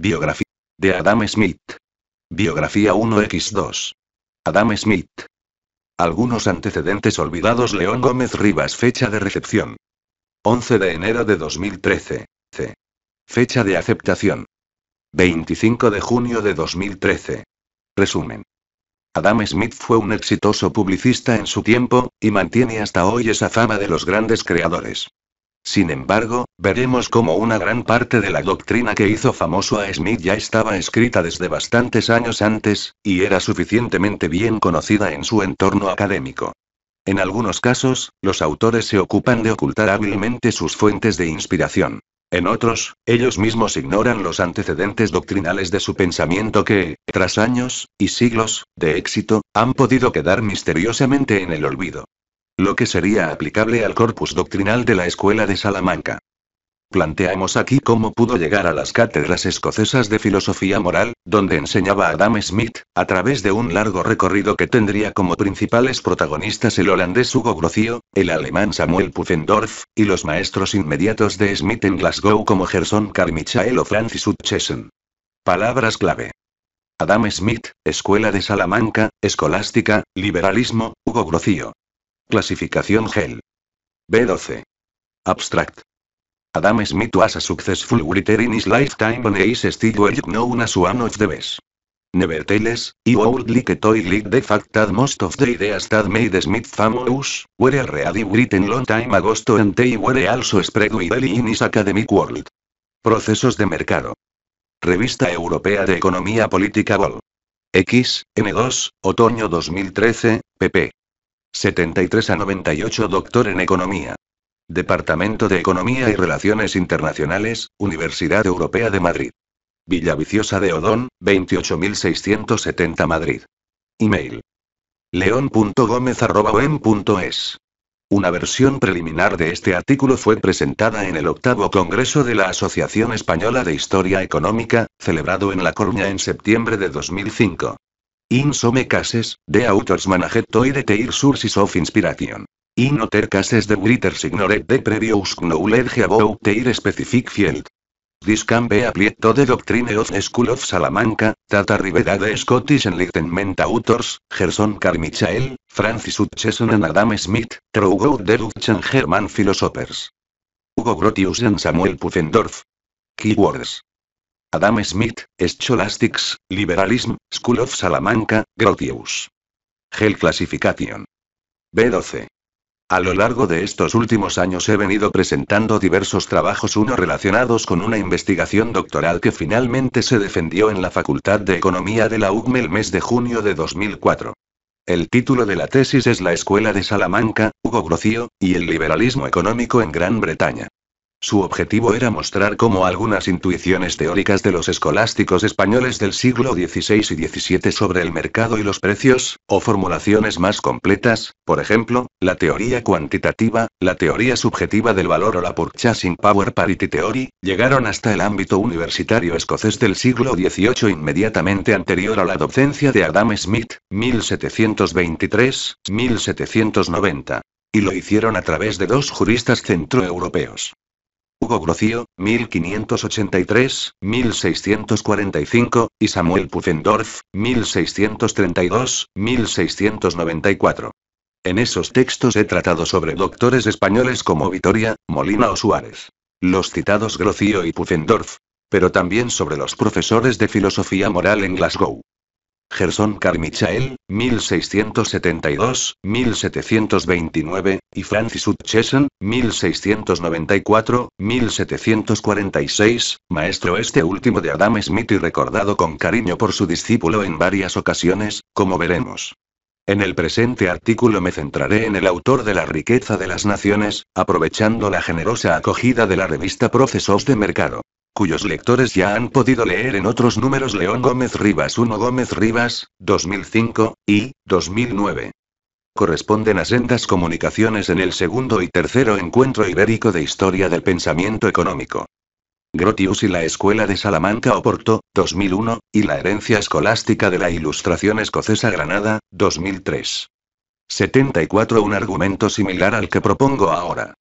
Biografía de Adam Smith. Biografía 1x2. Adam Smith. Algunos antecedentes olvidados León Gómez Rivas Fecha de recepción. 11 de enero de 2013. C. Fecha de aceptación. 25 de junio de 2013. Resumen. Adam Smith fue un exitoso publicista en su tiempo, y mantiene hasta hoy esa fama de los grandes creadores. Sin embargo, veremos cómo una gran parte de la doctrina que hizo famoso a Smith ya estaba escrita desde bastantes años antes, y era suficientemente bien conocida en su entorno académico. En algunos casos, los autores se ocupan de ocultar hábilmente sus fuentes de inspiración. En otros, ellos mismos ignoran los antecedentes doctrinales de su pensamiento que, tras años, y siglos, de éxito, han podido quedar misteriosamente en el olvido lo que sería aplicable al corpus doctrinal de la Escuela de Salamanca. Planteamos aquí cómo pudo llegar a las cátedras escocesas de filosofía moral, donde enseñaba Adam Smith, a través de un largo recorrido que tendría como principales protagonistas el holandés Hugo Grocio, el alemán Samuel Pufendorf, y los maestros inmediatos de Smith en Glasgow como Gerson Carmichael o Francis Hutcheson. Palabras clave. Adam Smith, Escuela de Salamanca, Escolástica, Liberalismo, Hugo Grocio. Clasificación GEL. B12. Abstract. Adam Smith was a successful writer in his lifetime and is still well known as one of the best. Nevertheless, he would like toy like the fact that most of the ideas that made Smith famous, were already written long time ago and they were also spread widely in his academic world. Procesos de mercado. Revista Europea de Economía Política Vol. X, N2, Otoño 2013, pp. 73 a 98 Doctor en Economía. Departamento de Economía y Relaciones Internacionales, Universidad Europea de Madrid. Villaviciosa de Odón, 28670 Madrid. Email. leon.gomez@en.es. Una versión preliminar de este artículo fue presentada en el octavo Congreso de la Asociación Española de Historia Económica, celebrado en La Coruña en septiembre de 2005. In some cases, the authors managed to hide sources of inspiration. In other cases the writers ignored the previous knowledge about the specific field. This can be applied to the doctrine of School of Salamanca, Tata Rivera de Scottish Enlightenment Authors, Gerson Carmichael, Francis Hutcheson and Adam Smith, throughout de Dutch and German philosophers. Hugo Grotius and Samuel Pufendorf. Keywords. Adam Smith, Scholastics, Liberalism, School of Salamanca, Grotius. Gel Classification. B12. A lo largo de estos últimos años he venido presentando diversos trabajos, uno relacionados con una investigación doctoral que finalmente se defendió en la Facultad de Economía de la UGME el mes de junio de 2004. El título de la tesis es La Escuela de Salamanca, Hugo Grocio, y el liberalismo económico en Gran Bretaña. Su objetivo era mostrar cómo algunas intuiciones teóricas de los escolásticos españoles del siglo XVI y XVII sobre el mercado y los precios, o formulaciones más completas, por ejemplo, la teoría cuantitativa, la teoría subjetiva del valor o la Purchasing Power Parity Theory, llegaron hasta el ámbito universitario escocés del siglo XVIII inmediatamente anterior a la docencia de Adam Smith, 1723-1790. Y lo hicieron a través de dos juristas centroeuropeos. Hugo Grocio, 1583-1645, y Samuel Pufendorf, 1632-1694. En esos textos he tratado sobre doctores españoles como Vitoria, Molina o Suárez. Los citados Grocio y Pufendorf, Pero también sobre los profesores de filosofía moral en Glasgow. Gerson Carmichael, 1672-1729, y Francis Hutcheson, 1694-1746, maestro este último de Adam Smith y recordado con cariño por su discípulo en varias ocasiones, como veremos. En el presente artículo me centraré en el autor de La riqueza de las naciones, aprovechando la generosa acogida de la revista Procesos de Mercado cuyos lectores ya han podido leer en otros números León Gómez Rivas 1 Gómez Rivas, 2005, y 2009. Corresponden a sendas comunicaciones en el segundo y tercero encuentro ibérico de historia del pensamiento económico. Grotius y la Escuela de Salamanca Oporto, 2001, y la herencia escolástica de la Ilustración Escocesa Granada, 2003. 74 Un argumento similar al que propongo ahora.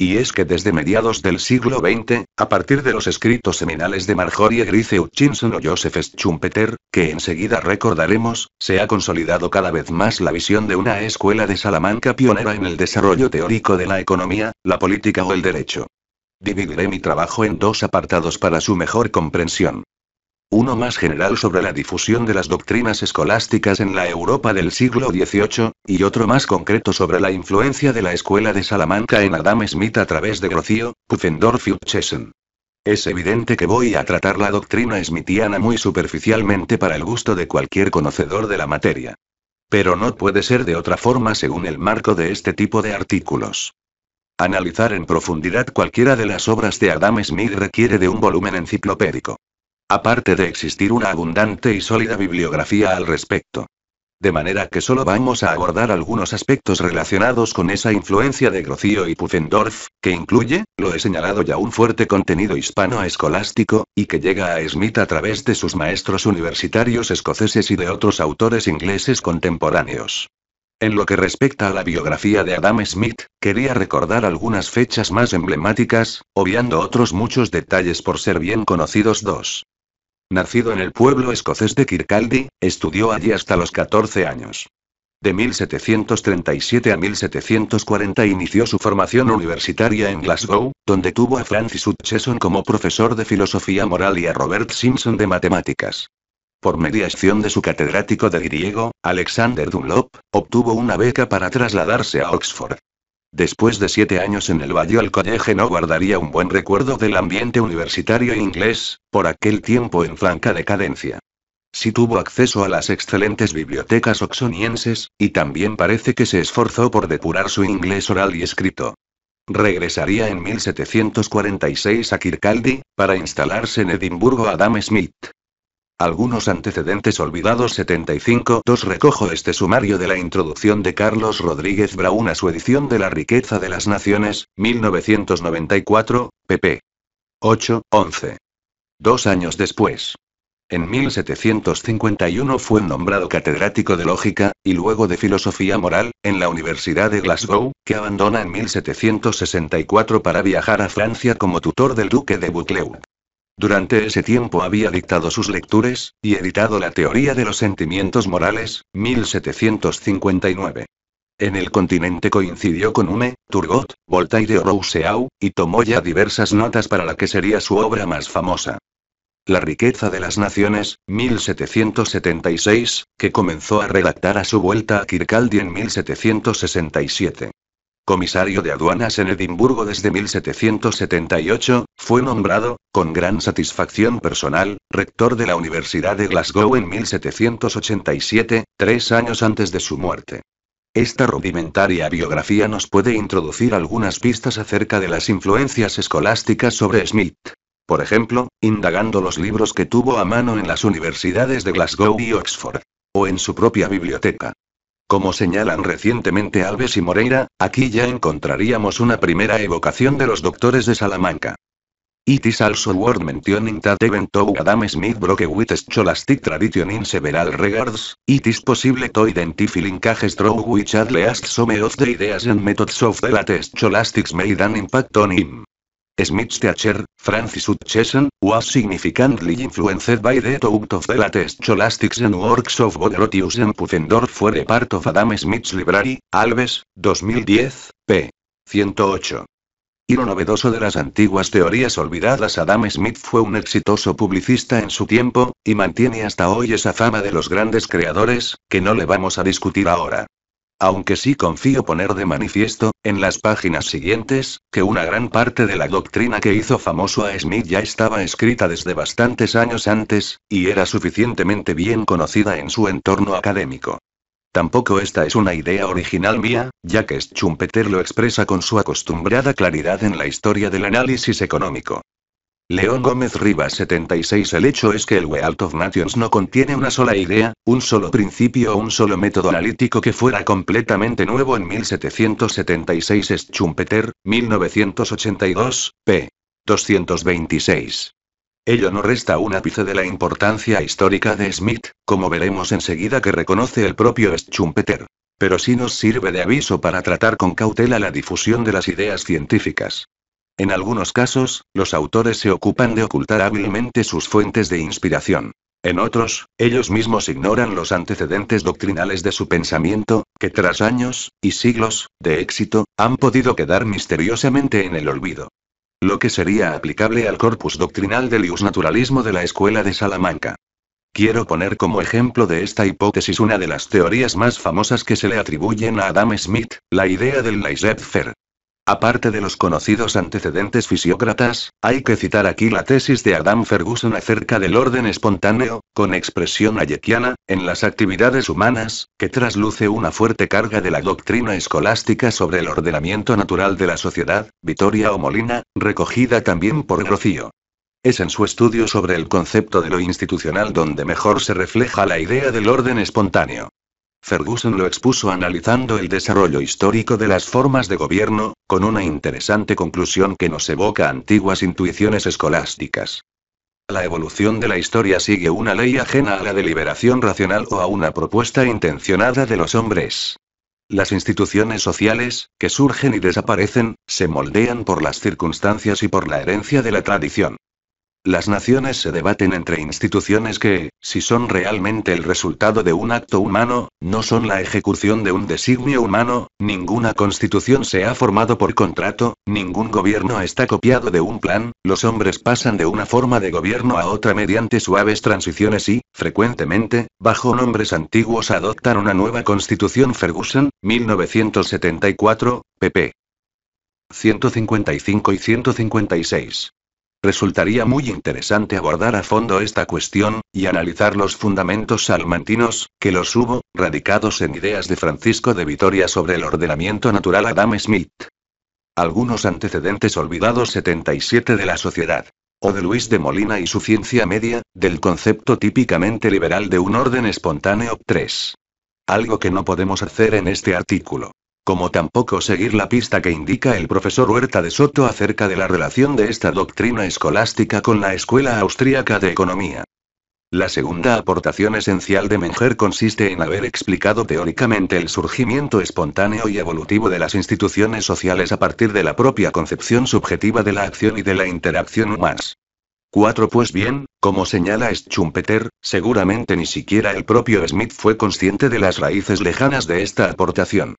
Y es que desde mediados del siglo XX, a partir de los escritos seminales de Marjorie Grice Hutchinson o Joseph Schumpeter, que enseguida recordaremos, se ha consolidado cada vez más la visión de una escuela de Salamanca pionera en el desarrollo teórico de la economía, la política o el derecho. Dividiré mi trabajo en dos apartados para su mejor comprensión uno más general sobre la difusión de las doctrinas escolásticas en la Europa del siglo XVIII, y otro más concreto sobre la influencia de la escuela de Salamanca en Adam Smith a través de Grocio, Pufendorf y Uchesen. Es evidente que voy a tratar la doctrina smithiana muy superficialmente para el gusto de cualquier conocedor de la materia. Pero no puede ser de otra forma según el marco de este tipo de artículos. Analizar en profundidad cualquiera de las obras de Adam Smith requiere de un volumen enciclopédico. Aparte de existir una abundante y sólida bibliografía al respecto. De manera que solo vamos a abordar algunos aspectos relacionados con esa influencia de Grocio y Pufendorf, que incluye, lo he señalado ya, un fuerte contenido hispano-escolástico, y que llega a Smith a través de sus maestros universitarios escoceses y de otros autores ingleses contemporáneos. En lo que respecta a la biografía de Adam Smith, quería recordar algunas fechas más emblemáticas, obviando otros muchos detalles por ser bien conocidos dos. Nacido en el pueblo escocés de Kirkcaldy, estudió allí hasta los 14 años. De 1737 a 1740 inició su formación universitaria en Glasgow, donde tuvo a Francis Hutcheson como profesor de filosofía moral y a Robert Simpson de matemáticas. Por mediación de su catedrático de griego, Alexander Dunlop, obtuvo una beca para trasladarse a Oxford. Después de siete años en el valle, el College no guardaría un buen recuerdo del ambiente universitario inglés, por aquel tiempo en franca decadencia. Sí tuvo acceso a las excelentes bibliotecas oxonienses, y también parece que se esforzó por depurar su inglés oral y escrito. Regresaría en 1746 a Kirkcaldy, para instalarse en Edimburgo Adam Smith, algunos antecedentes olvidados 75-2 Recojo este sumario de la introducción de Carlos Rodríguez Braun a su edición de La riqueza de las naciones, 1994, pp. 8-11. Dos años después. En 1751 fue nombrado catedrático de lógica, y luego de filosofía moral, en la Universidad de Glasgow, que abandona en 1764 para viajar a Francia como tutor del duque de Buccleuch. Durante ese tiempo había dictado sus lecturas, y editado la Teoría de los Sentimientos Morales, 1759. En el continente coincidió con Hume, Turgot, Voltaire o Rousseau, y tomó ya diversas notas para la que sería su obra más famosa. La riqueza de las naciones, 1776, que comenzó a redactar a su vuelta a Kirkcaldy en 1767 comisario de aduanas en Edimburgo desde 1778, fue nombrado, con gran satisfacción personal, rector de la Universidad de Glasgow en 1787, tres años antes de su muerte. Esta rudimentaria biografía nos puede introducir algunas pistas acerca de las influencias escolásticas sobre Smith. Por ejemplo, indagando los libros que tuvo a mano en las universidades de Glasgow y Oxford. O en su propia biblioteca. Como señalan recientemente Alves y Moreira, aquí ya encontraríamos una primera evocación de los doctores de Salamanca. It is also worth mentioning that even though Adam Smith broke with scholastic tradition in several regards, it is possible to identify linkages through which at least some of the ideas and methods of the latest scholastics made an impact on him. Smith's teacher, Francis Utchesen, was significantly influenced by the thought of the latest scholastics and works of Boderotius and Pufendorf were part of Adam Smith's library, Alves, 2010, p. 108. Y lo novedoso de las antiguas teorías olvidadas Adam Smith fue un exitoso publicista en su tiempo, y mantiene hasta hoy esa fama de los grandes creadores, que no le vamos a discutir ahora aunque sí confío poner de manifiesto, en las páginas siguientes, que una gran parte de la doctrina que hizo famoso a Smith ya estaba escrita desde bastantes años antes, y era suficientemente bien conocida en su entorno académico. Tampoco esta es una idea original mía, ya que Schumpeter lo expresa con su acostumbrada claridad en la historia del análisis económico. León Gómez Rivas 76 El hecho es que el Wealth of Nations no contiene una sola idea, un solo principio o un solo método analítico que fuera completamente nuevo en 1776 Schumpeter, 1982, p. 226. Ello no resta un ápice de la importancia histórica de Smith, como veremos enseguida que reconoce el propio Schumpeter. Pero sí nos sirve de aviso para tratar con cautela la difusión de las ideas científicas. En algunos casos, los autores se ocupan de ocultar hábilmente sus fuentes de inspiración. En otros, ellos mismos ignoran los antecedentes doctrinales de su pensamiento, que tras años, y siglos, de éxito, han podido quedar misteriosamente en el olvido. Lo que sería aplicable al corpus doctrinal del naturalismo de la Escuela de Salamanca. Quiero poner como ejemplo de esta hipótesis una de las teorías más famosas que se le atribuyen a Adam Smith, la idea del laissez-faire. Aparte de los conocidos antecedentes fisiócratas, hay que citar aquí la tesis de Adam Ferguson acerca del orden espontáneo, con expresión hayekiana, en las actividades humanas, que trasluce una fuerte carga de la doctrina escolástica sobre el ordenamiento natural de la sociedad, Vitoria o Molina, recogida también por Rocío. Es en su estudio sobre el concepto de lo institucional donde mejor se refleja la idea del orden espontáneo. Ferguson lo expuso analizando el desarrollo histórico de las formas de gobierno, con una interesante conclusión que nos evoca antiguas intuiciones escolásticas. La evolución de la historia sigue una ley ajena a la deliberación racional o a una propuesta intencionada de los hombres. Las instituciones sociales, que surgen y desaparecen, se moldean por las circunstancias y por la herencia de la tradición. Las naciones se debaten entre instituciones que, si son realmente el resultado de un acto humano, no son la ejecución de un designio humano, ninguna constitución se ha formado por contrato, ningún gobierno está copiado de un plan, los hombres pasan de una forma de gobierno a otra mediante suaves transiciones y, frecuentemente, bajo nombres antiguos adoptan una nueva constitución Ferguson, 1974, pp. 155 y 156. Resultaría muy interesante abordar a fondo esta cuestión, y analizar los fundamentos salmantinos, que los hubo, radicados en ideas de Francisco de Vitoria sobre el ordenamiento natural Adam Smith. Algunos antecedentes olvidados 77 de la sociedad. O de Luis de Molina y su ciencia media, del concepto típicamente liberal de un orden espontáneo 3. Algo que no podemos hacer en este artículo como tampoco seguir la pista que indica el profesor Huerta de Soto acerca de la relación de esta doctrina escolástica con la Escuela Austríaca de Economía. La segunda aportación esencial de Menger consiste en haber explicado teóricamente el surgimiento espontáneo y evolutivo de las instituciones sociales a partir de la propia concepción subjetiva de la acción y de la interacción humanas. 4. Pues bien, como señala Schumpeter, seguramente ni siquiera el propio Smith fue consciente de las raíces lejanas de esta aportación.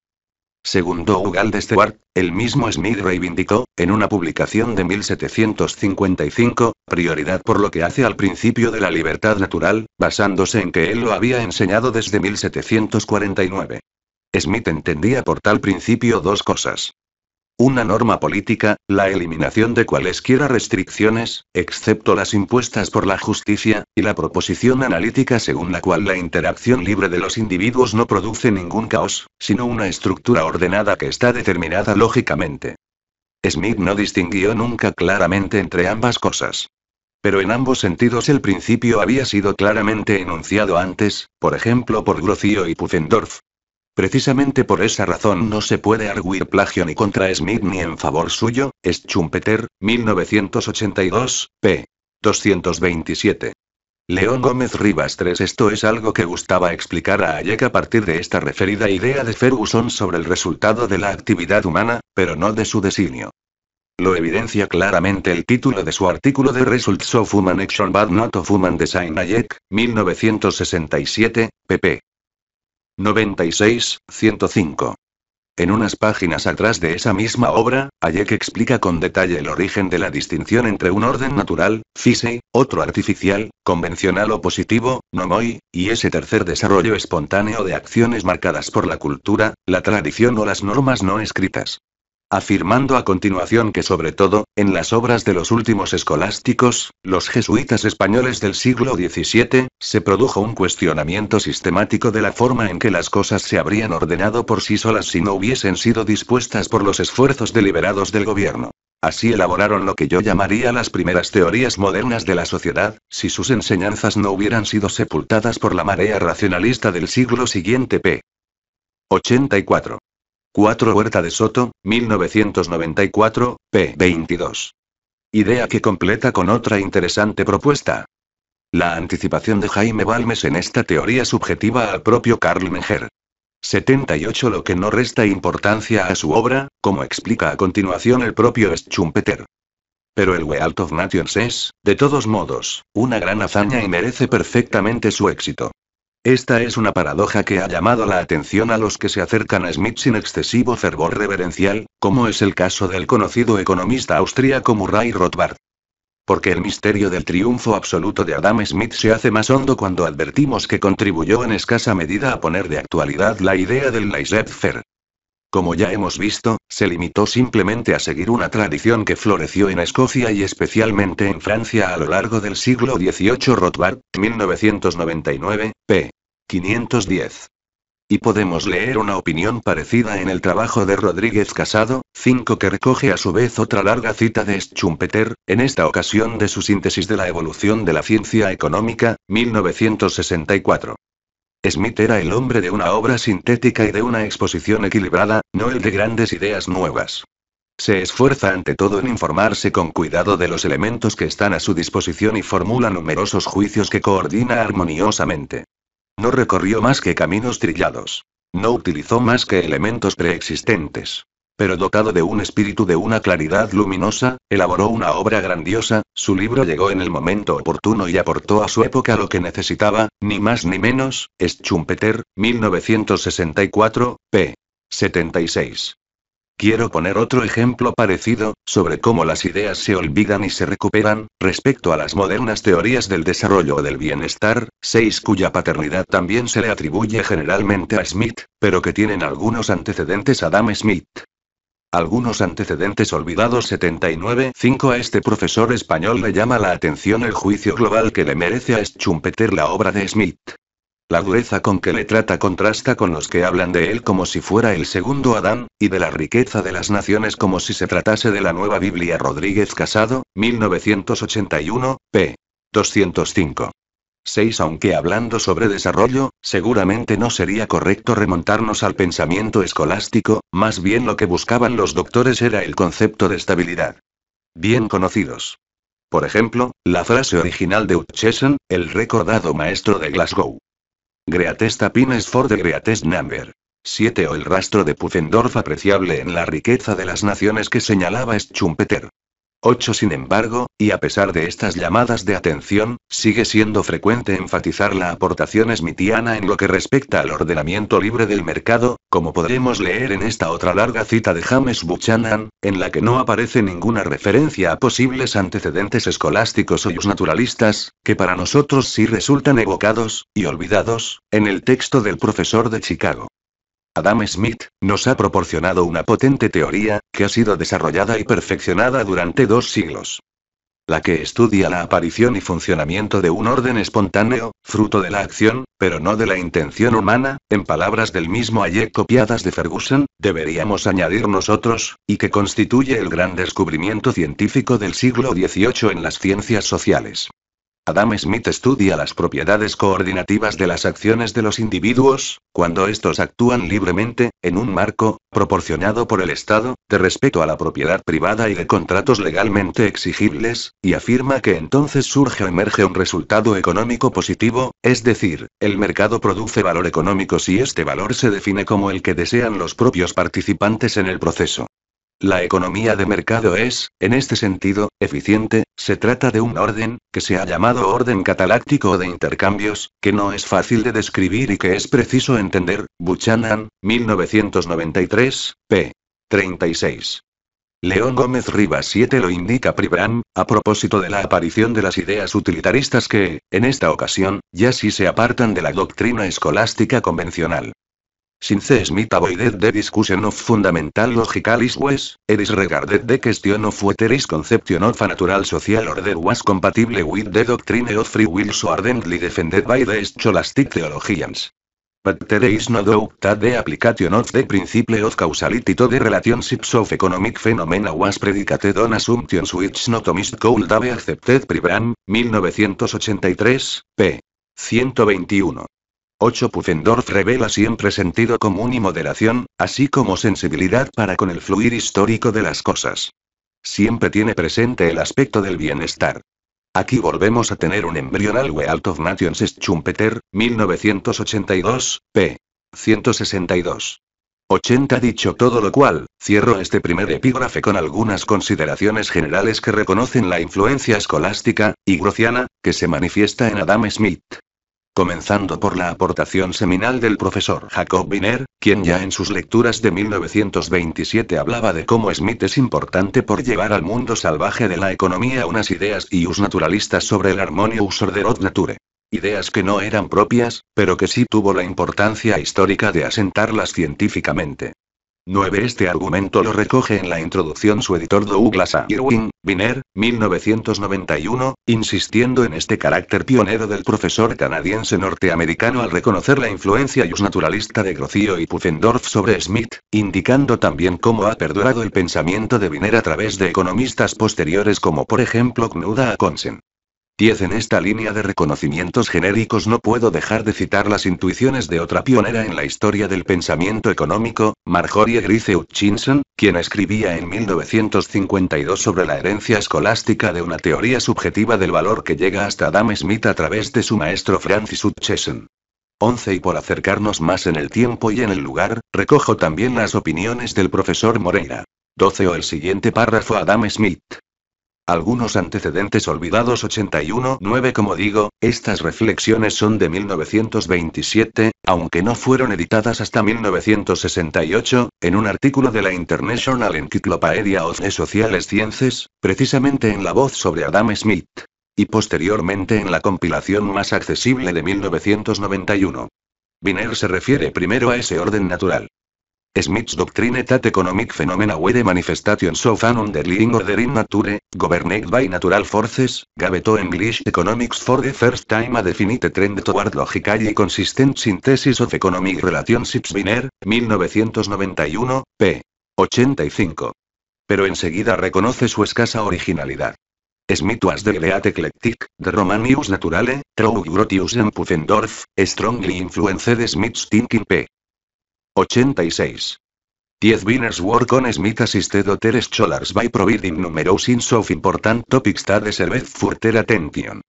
Según Dougal de Stewart, el mismo Smith reivindicó, en una publicación de 1755, prioridad por lo que hace al principio de la libertad natural, basándose en que él lo había enseñado desde 1749. Smith entendía por tal principio dos cosas. Una norma política, la eliminación de cualesquiera restricciones, excepto las impuestas por la justicia, y la proposición analítica según la cual la interacción libre de los individuos no produce ningún caos, sino una estructura ordenada que está determinada lógicamente. Smith no distinguió nunca claramente entre ambas cosas. Pero en ambos sentidos el principio había sido claramente enunciado antes, por ejemplo por Grocio y Pufendorf. Precisamente por esa razón no se puede arguir plagio ni contra Smith ni en favor suyo, Schumpeter, 1982, p. 227. León Gómez Rivas 3 Esto es algo que gustaba explicar a Hayek a partir de esta referida idea de Ferguson sobre el resultado de la actividad humana, pero no de su designio. Lo evidencia claramente el título de su artículo de Results of Human Action But Not of Human Design Hayek, 1967, pp. 96, 105. En unas páginas atrás de esa misma obra, Hayek explica con detalle el origen de la distinción entre un orden natural, fise, otro artificial, convencional o positivo, nomoi, y ese tercer desarrollo espontáneo de acciones marcadas por la cultura, la tradición o las normas no escritas afirmando a continuación que sobre todo, en las obras de los últimos escolásticos, los jesuitas españoles del siglo XVII, se produjo un cuestionamiento sistemático de la forma en que las cosas se habrían ordenado por sí solas si no hubiesen sido dispuestas por los esfuerzos deliberados del gobierno. Así elaboraron lo que yo llamaría las primeras teorías modernas de la sociedad, si sus enseñanzas no hubieran sido sepultadas por la marea racionalista del siglo siguiente p. 84. 4 Huerta de Soto, 1994, p. 22. Idea que completa con otra interesante propuesta. La anticipación de Jaime Balmes en esta teoría subjetiva al propio Karl Menger. 78 Lo que no resta importancia a su obra, como explica a continuación el propio Schumpeter. Pero el Wealth of Nations es, de todos modos, una gran hazaña y merece perfectamente su éxito. Esta es una paradoja que ha llamado la atención a los que se acercan a Smith sin excesivo fervor reverencial, como es el caso del conocido economista austríaco Murray Rothbard. Porque el misterio del triunfo absoluto de Adam Smith se hace más hondo cuando advertimos que contribuyó en escasa medida a poner de actualidad la idea del laissez-faire. Como ya hemos visto, se limitó simplemente a seguir una tradición que floreció en Escocia y especialmente en Francia a lo largo del siglo XVIII Rothbard, 1999, p. 510. Y podemos leer una opinión parecida en el trabajo de Rodríguez Casado, 5 que recoge a su vez otra larga cita de Schumpeter, en esta ocasión de su síntesis de la evolución de la ciencia económica, 1964. Smith era el hombre de una obra sintética y de una exposición equilibrada, no el de grandes ideas nuevas. Se esfuerza ante todo en informarse con cuidado de los elementos que están a su disposición y formula numerosos juicios que coordina armoniosamente. No recorrió más que caminos trillados. No utilizó más que elementos preexistentes pero dotado de un espíritu de una claridad luminosa, elaboró una obra grandiosa, su libro llegó en el momento oportuno y aportó a su época lo que necesitaba, ni más ni menos, Schumpeter, 1964, p. 76. Quiero poner otro ejemplo parecido, sobre cómo las ideas se olvidan y se recuperan, respecto a las modernas teorías del desarrollo o del bienestar, seis cuya paternidad también se le atribuye generalmente a Smith, pero que tienen algunos antecedentes a Adam Smith. Algunos antecedentes olvidados 79-5 A este profesor español le llama la atención el juicio global que le merece a Schumpeter la obra de Smith. La dureza con que le trata contrasta con los que hablan de él como si fuera el segundo Adán, y de la riqueza de las naciones como si se tratase de la nueva Biblia Rodríguez Casado, 1981, p. 205. 6 Aunque hablando sobre desarrollo, seguramente no sería correcto remontarnos al pensamiento escolástico, más bien lo que buscaban los doctores era el concepto de estabilidad. Bien conocidos. Por ejemplo, la frase original de Hutchison, el recordado maestro de Glasgow. Greatest pines for the greatest number. 7 o el rastro de Pufendorf apreciable en la riqueza de las naciones que señalaba Schumpeter. 8 sin embargo, y a pesar de estas llamadas de atención, sigue siendo frecuente enfatizar la aportación smithiana en lo que respecta al ordenamiento libre del mercado, como podremos leer en esta otra larga cita de James Buchanan, en la que no aparece ninguna referencia a posibles antecedentes escolásticos o naturalistas, que para nosotros sí resultan evocados, y olvidados, en el texto del profesor de Chicago. Adam Smith, nos ha proporcionado una potente teoría, que ha sido desarrollada y perfeccionada durante dos siglos. La que estudia la aparición y funcionamiento de un orden espontáneo, fruto de la acción, pero no de la intención humana, en palabras del mismo ayer copiadas de Ferguson, deberíamos añadir nosotros, y que constituye el gran descubrimiento científico del siglo XVIII en las ciencias sociales. Adam Smith estudia las propiedades coordinativas de las acciones de los individuos, cuando estos actúan libremente, en un marco, proporcionado por el Estado, de respeto a la propiedad privada y de contratos legalmente exigibles, y afirma que entonces surge o emerge un resultado económico positivo, es decir, el mercado produce valor económico si este valor se define como el que desean los propios participantes en el proceso. La economía de mercado es, en este sentido, eficiente, se trata de un orden, que se ha llamado orden cataláctico de intercambios, que no es fácil de describir y que es preciso entender, Buchanan, 1993, p. 36. León Gómez Rivas 7 lo indica Pribram, a propósito de la aparición de las ideas utilitaristas que, en esta ocasión, ya sí se apartan de la doctrina escolástica convencional. Since Smith avoided the discussion of fundamental logicalis issues, it regarded the question of whether conception of a natural social order was compatible with the doctrine of free will so ardently defended by the scholastic theologians. But there is no doubt that the application of the principle of causality to the relationships of economic phenomena was predicated on assumptions which notomist miss could accepted Pribram, 1983, p. 121. 8. Pufendorf revela siempre sentido común y moderación, así como sensibilidad para con el fluir histórico de las cosas. Siempre tiene presente el aspecto del bienestar. Aquí volvemos a tener un embrional Wealth of Nations Schumpeter, 1982, p. 162. 80 dicho todo lo cual, cierro este primer epígrafe con algunas consideraciones generales que reconocen la influencia escolástica, y grociana, que se manifiesta en Adam Smith comenzando por la aportación seminal del profesor Jacob Wiener, quien ya en sus lecturas de 1927 hablaba de cómo Smith es importante por llevar al mundo salvaje de la economía unas ideas y us naturalistas sobre el armonio de nature. Ideas que no eran propias, pero que sí tuvo la importancia histórica de asentarlas científicamente. 9. Este argumento lo recoge en la introducción su editor Douglas A. Irwin, Biner, 1991, insistiendo en este carácter pionero del profesor canadiense norteamericano al reconocer la influencia naturalista de Grocio y Pufendorf sobre Smith, indicando también cómo ha perdurado el pensamiento de Biner a través de economistas posteriores como por ejemplo Knuda Akonsen. 10 en esta línea de reconocimientos genéricos no puedo dejar de citar las intuiciones de otra pionera en la historia del pensamiento económico, Marjorie Grice Hutchinson, quien escribía en 1952 sobre la herencia escolástica de una teoría subjetiva del valor que llega hasta Adam Smith a través de su maestro Francis Hutchinson. 11 y por acercarnos más en el tiempo y en el lugar, recojo también las opiniones del profesor Moreira. 12 o el siguiente párrafo Adam Smith. Algunos antecedentes olvidados 81-9 Como digo, estas reflexiones son de 1927, aunque no fueron editadas hasta 1968, en un artículo de la International Encyclopedia of Social Sciences, precisamente en la voz sobre Adam Smith. Y posteriormente en la compilación más accesible de 1991. Biner se refiere primero a ese orden natural. Smith's doctrine that economic phenomena were manifestation of an underlying order in nature, governed by natural forces, gave to English economics for the first time a definite trend toward logical y consistent synthesis of economic relationships Wiener, 1991, p. 85. Pero enseguida reconoce su escasa originalidad. Smith was the great eclectic, the Romanius naturale, true grotius and Pufendorf, strongly influenced Smith's thinking p. 86. 10 winners work on Smith assisted other scholars by providing numerous hints of important topics that deserve further attention.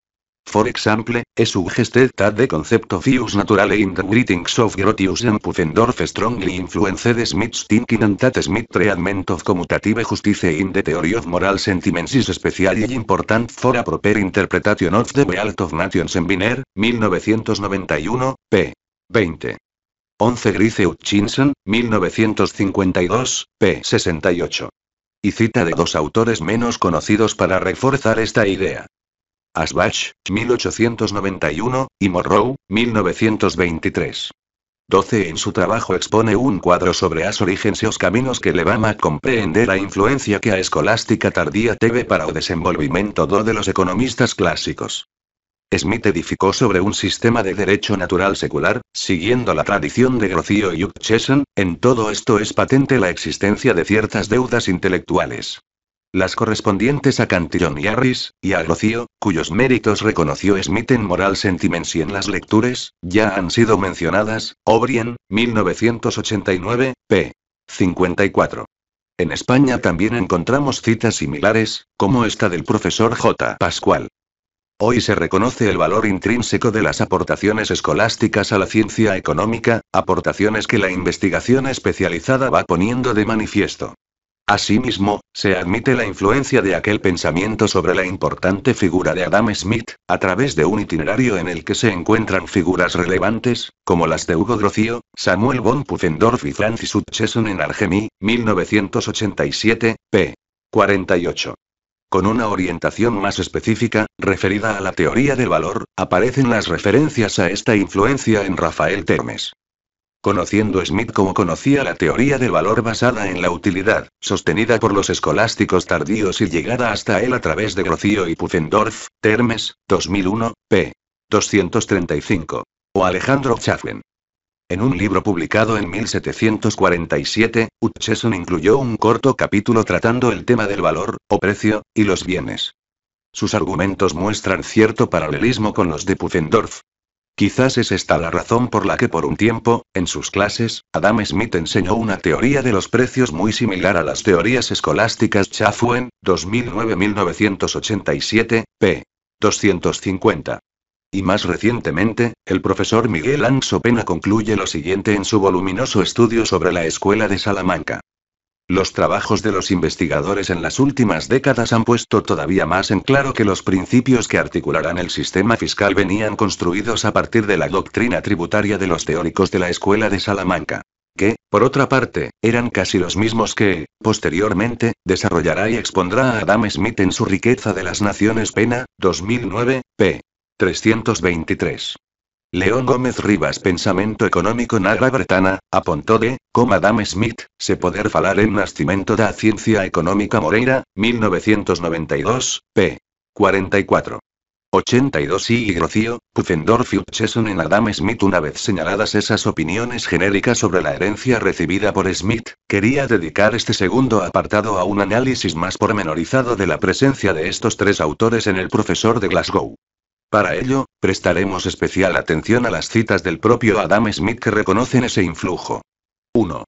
For example, es suggested that the concept of use natural e in the greetings of Grotius and Pufendorf strongly influenced Smith's thinking and that Smith treatment of commutative justice in the theory of moral sentiments is especially important for a proper interpretation of the real of Nations in Wiener, 1991, p. 20. 11 Grice Hutchinson, 1952, p. 68. Y cita de dos autores menos conocidos para reforzar esta idea. Asbach, 1891, y Morrow, 1923. 12 En su trabajo expone un cuadro sobre as orígenes y os caminos que le van a comprender la influencia que a escolástica tardía teve para o desenvolvimiento do de los economistas clásicos. Smith edificó sobre un sistema de derecho natural secular, siguiendo la tradición de Grocio y Hutchison, en todo esto es patente la existencia de ciertas deudas intelectuales. Las correspondientes a Cantillon y Harris, y a Grocio, cuyos méritos reconoció Smith en Moral Sentiments y en las lectures, ya han sido mencionadas, O'Brien, 1989, p. 54. En España también encontramos citas similares, como esta del profesor J. Pascual. Hoy se reconoce el valor intrínseco de las aportaciones escolásticas a la ciencia económica, aportaciones que la investigación especializada va poniendo de manifiesto. Asimismo, se admite la influencia de aquel pensamiento sobre la importante figura de Adam Smith, a través de un itinerario en el que se encuentran figuras relevantes, como las de Hugo Grocio, Samuel von Pufendorf y Francis Hutcheson en Argemi, 1987, p. 48. Con una orientación más específica, referida a la teoría del valor, aparecen las referencias a esta influencia en Rafael Termes. Conociendo Smith como conocía la teoría del valor basada en la utilidad, sostenida por los escolásticos tardíos y llegada hasta él a través de Rocío y Pufendorf, Termes, 2001, p. 235. O Alejandro Schafflin. En un libro publicado en 1747, Hutcheson incluyó un corto capítulo tratando el tema del valor, o precio, y los bienes. Sus argumentos muestran cierto paralelismo con los de Pufendorf. Quizás es esta la razón por la que por un tiempo, en sus clases, Adam Smith enseñó una teoría de los precios muy similar a las teorías escolásticas Chafuen, 2009-1987, p. 250. Y más recientemente, el profesor Miguel Anso Pena concluye lo siguiente en su voluminoso estudio sobre la escuela de Salamanca. Los trabajos de los investigadores en las últimas décadas han puesto todavía más en claro que los principios que articularán el sistema fiscal venían construidos a partir de la doctrina tributaria de los teóricos de la escuela de Salamanca que, por otra parte, eran casi los mismos que, posteriormente, desarrollará y expondrá a Adam Smith en su riqueza de las naciones Pena, 2009, p. 323. León Gómez Rivas Pensamiento económico Nagra Bretana, apuntó de, como Adam Smith, se poder falar en nacimiento da Ciencia Económica Moreira, 1992, p. 44. 82 y Grocio, Pufendorf y Hutchison en Adam Smith una vez señaladas esas opiniones genéricas sobre la herencia recibida por Smith, quería dedicar este segundo apartado a un análisis más pormenorizado de la presencia de estos tres autores en el profesor de Glasgow. Para ello, prestaremos especial atención a las citas del propio Adam Smith que reconocen ese influjo. 1.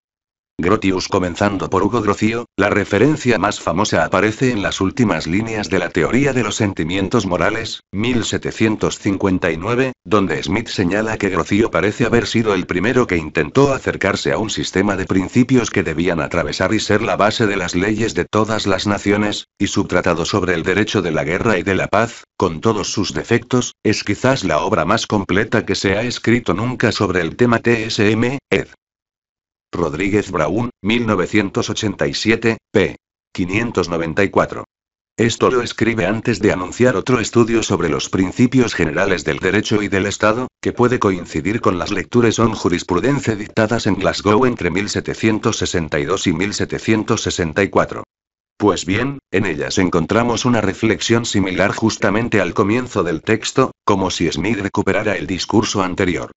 Grotius comenzando por Hugo Grocio, la referencia más famosa aparece en las últimas líneas de la teoría de los sentimientos morales, 1759, donde Smith señala que Grocio parece haber sido el primero que intentó acercarse a un sistema de principios que debían atravesar y ser la base de las leyes de todas las naciones, y su tratado sobre el derecho de la guerra y de la paz, con todos sus defectos, es quizás la obra más completa que se ha escrito nunca sobre el tema TSM, ed. Rodríguez Braun, 1987, p. 594. Esto lo escribe antes de anunciar otro estudio sobre los principios generales del derecho y del Estado, que puede coincidir con las lecturas on jurisprudencia dictadas en Glasgow entre 1762 y 1764. Pues bien, en ellas encontramos una reflexión similar justamente al comienzo del texto, como si Smith recuperara el discurso anterior.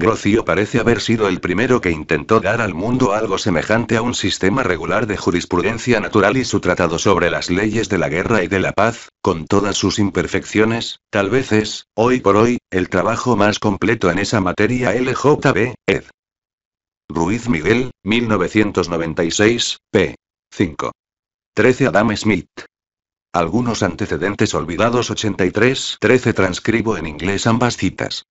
Grocio parece haber sido el primero que intentó dar al mundo algo semejante a un sistema regular de jurisprudencia natural y su tratado sobre las leyes de la guerra y de la paz, con todas sus imperfecciones, tal vez es, hoy por hoy, el trabajo más completo en esa materia LJB, ed. Ruiz Miguel, 1996, p. 5. 13 Adam Smith. Algunos antecedentes olvidados 83-13 transcribo en inglés ambas citas.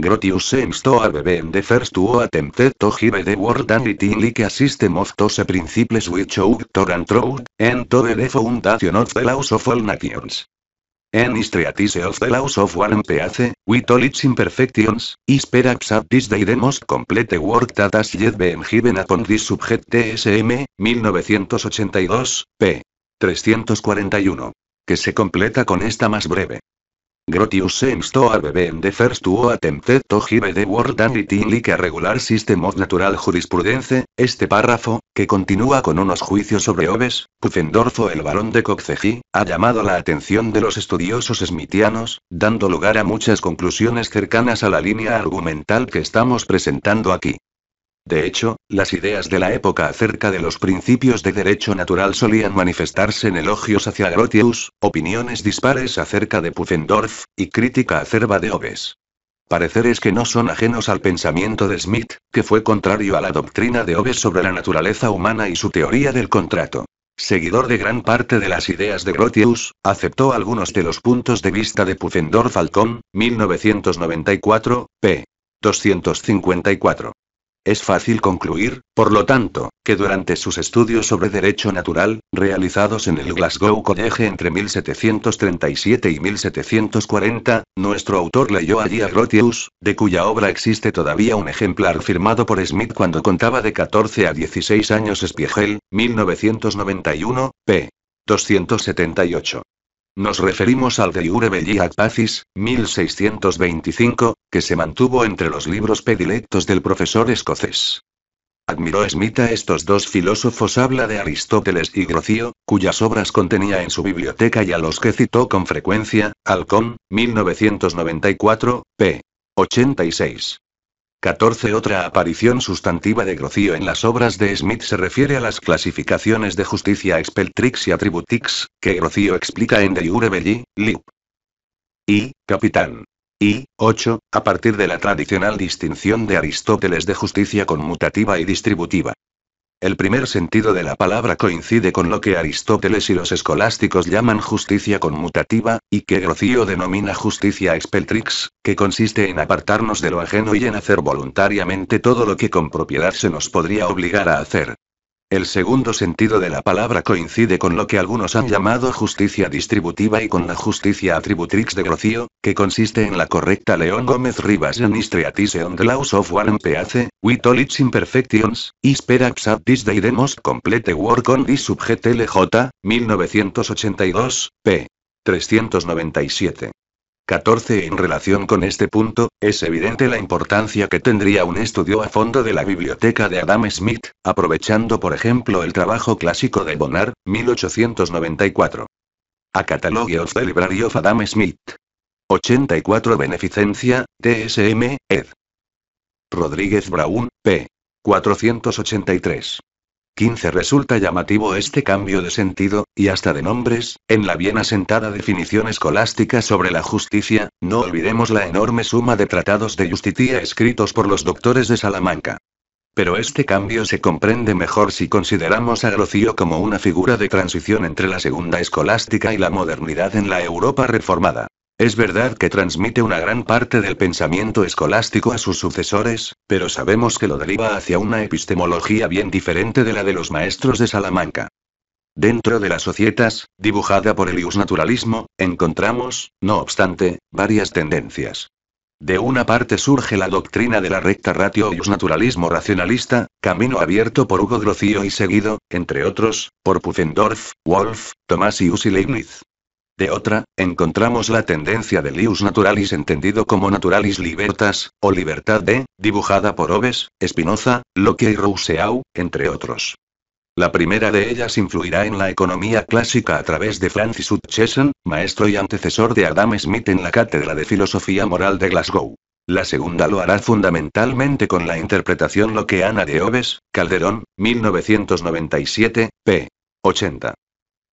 Grotius seems to have en the first to attempt to give the word in like a system of those principles which to and Trout, and to the foundation of the laws of all nations. En Istriatise of the laws of one peace, with all its imperfections, is perhaps at this day the most complete work that has yet been given upon this subject TSM, 1982, p. 341. Que se completa con esta más breve. Grotius se a have en de first to attempted to give de word anity que a regular system of natural jurisprudence, este párrafo, que continúa con unos juicios sobre oves, Pufendorfo el barón de Coxeji, ha llamado la atención de los estudiosos smithianos, dando lugar a muchas conclusiones cercanas a la línea argumental que estamos presentando aquí. De hecho, las ideas de la época acerca de los principios de derecho natural solían manifestarse en elogios hacia Grotius, opiniones dispares acerca de Pufendorf, y crítica acerba de Hobbes. es que no son ajenos al pensamiento de Smith, que fue contrario a la doctrina de Hobbes sobre la naturaleza humana y su teoría del contrato. Seguidor de gran parte de las ideas de Grotius, aceptó algunos de los puntos de vista de Pufendorf Falcón, 1994, p. 254. Es fácil concluir, por lo tanto, que durante sus estudios sobre derecho natural, realizados en el Glasgow College entre 1737 y 1740, nuestro autor leyó allí a Grotius, de cuya obra existe todavía un ejemplar firmado por Smith cuando contaba de 14 a 16 años Spiegel, 1991, p. 278. Nos referimos al de Iure 1625, que se mantuvo entre los libros predilectos del profesor escocés. Admiró Smith a estos dos filósofos, habla de Aristóteles y Grocio, cuyas obras contenía en su biblioteca y a los que citó con frecuencia, Alcón, 1994, p. 86. 14. Otra aparición sustantiva de Grocio en las obras de Smith se refiere a las clasificaciones de justicia expeltrix y atributix, que Grocio explica en De Jure Belli, Y, Capitán. Y, 8, a partir de la tradicional distinción de Aristóteles de justicia conmutativa y distributiva. El primer sentido de la palabra coincide con lo que Aristóteles y los escolásticos llaman justicia conmutativa, y que Grocio denomina justicia expeltrix, que consiste en apartarnos de lo ajeno y en hacer voluntariamente todo lo que con propiedad se nos podría obligar a hacer. El segundo sentido de la palabra coincide con lo que algunos han llamado justicia distributiva y con la justicia atributrix de Grocio, que consiste en la correcta León Gómez Rivas en on the laws of one PAC, with all its imperfections, is perhaps at this the most complete work on this subject LJ, 1982, p. 397. 14. En relación con este punto, es evidente la importancia que tendría un estudio a fondo de la biblioteca de Adam Smith, aprovechando por ejemplo el trabajo clásico de Bonar, 1894. A Catalogue of the Library Adam Smith. 84. Beneficencia, TSM, ed. Rodríguez Braun, p. 483. Resulta llamativo este cambio de sentido, y hasta de nombres, en la bien asentada definición escolástica sobre la justicia, no olvidemos la enorme suma de tratados de justicia escritos por los doctores de Salamanca. Pero este cambio se comprende mejor si consideramos a Rocío como una figura de transición entre la segunda escolástica y la modernidad en la Europa reformada. Es verdad que transmite una gran parte del pensamiento escolástico a sus sucesores, pero sabemos que lo deriva hacia una epistemología bien diferente de la de los maestros de Salamanca. Dentro de las societas, dibujada por el naturalismo encontramos, no obstante, varias tendencias. De una parte surge la doctrina de la recta ratio y naturalismo racionalista, camino abierto por Hugo Grocio y seguido, entre otros, por Pufendorf, Wolff, Tomás y Leibniz. De otra, encontramos la tendencia de Lius naturalis entendido como naturalis libertas, o libertad de, dibujada por Oves, Spinoza, Locke y Rousseau, entre otros. La primera de ellas influirá en la economía clásica a través de Francis Hutcheson, maestro y antecesor de Adam Smith en la Cátedra de Filosofía Moral de Glasgow. La segunda lo hará fundamentalmente con la interpretación loqueana de Oves, Calderón, 1997, p. 80.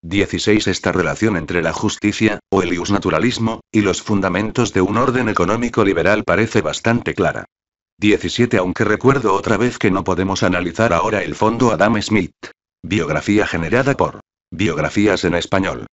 16. Esta relación entre la justicia, o el ius naturalismo, y los fundamentos de un orden económico liberal parece bastante clara. 17. Aunque recuerdo otra vez que no podemos analizar ahora el fondo Adam Smith. Biografía generada por Biografías en Español.